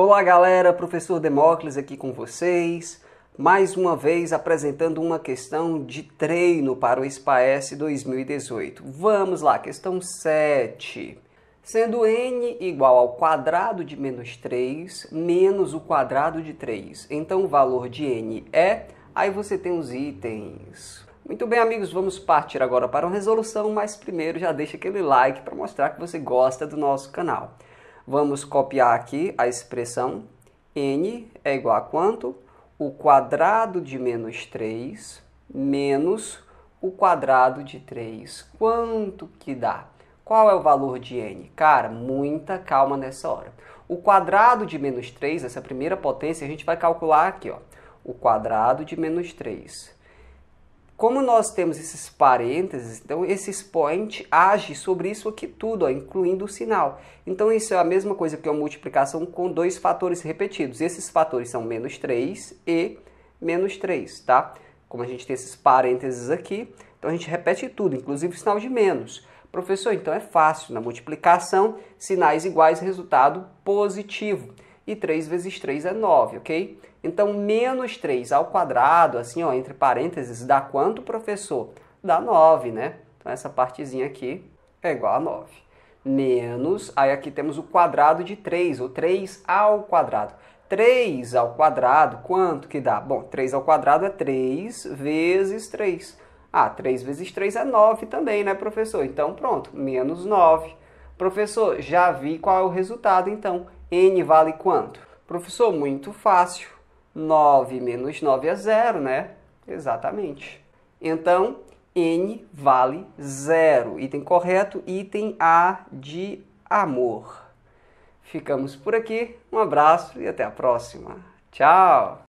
Olá, galera, professor Demócles aqui com vocês, mais uma vez apresentando uma questão de treino para o SPAES 2018. Vamos lá, questão 7. Sendo n igual ao quadrado de menos 3 menos o quadrado de 3. Então o valor de n é, aí você tem os itens. Muito bem, amigos, vamos partir agora para uma resolução, mas primeiro já deixa aquele like para mostrar que você gosta do nosso canal. Vamos copiar aqui a expressão n é igual a quanto? O quadrado de menos 3 menos o quadrado de 3. Quanto que dá? Qual é o valor de n? Cara, muita calma nessa hora. O quadrado de menos 3, essa primeira potência, a gente vai calcular aqui. Ó, o quadrado de menos 3 como nós temos esses parênteses, então esse point age sobre isso aqui tudo, ó, incluindo o sinal. Então isso é a mesma coisa que uma multiplicação com dois fatores repetidos. Esses fatores são menos 3 e menos 3, tá? Como a gente tem esses parênteses aqui, então a gente repete tudo, inclusive o sinal de menos. Professor, então é fácil, na multiplicação, sinais iguais, resultado positivo e 3 vezes 3 é 9, ok? Então, menos 3 ao quadrado, assim, ó, entre parênteses, dá quanto, professor? Dá 9, né? Então, essa partezinha aqui é igual a 9. Menos, aí aqui temos o quadrado de 3, o 3 ao quadrado. 3 ao quadrado, quanto que dá? Bom, 3 ao quadrado é 3 vezes 3. Ah, 3 vezes 3 é 9 também, né, professor? Então, pronto, menos 9. Professor, já vi qual é o resultado então. N vale quanto? Professor, muito fácil. 9 menos 9 é zero, né? Exatamente. Então, N vale zero. Item correto, item A de amor. Ficamos por aqui. Um abraço e até a próxima. Tchau!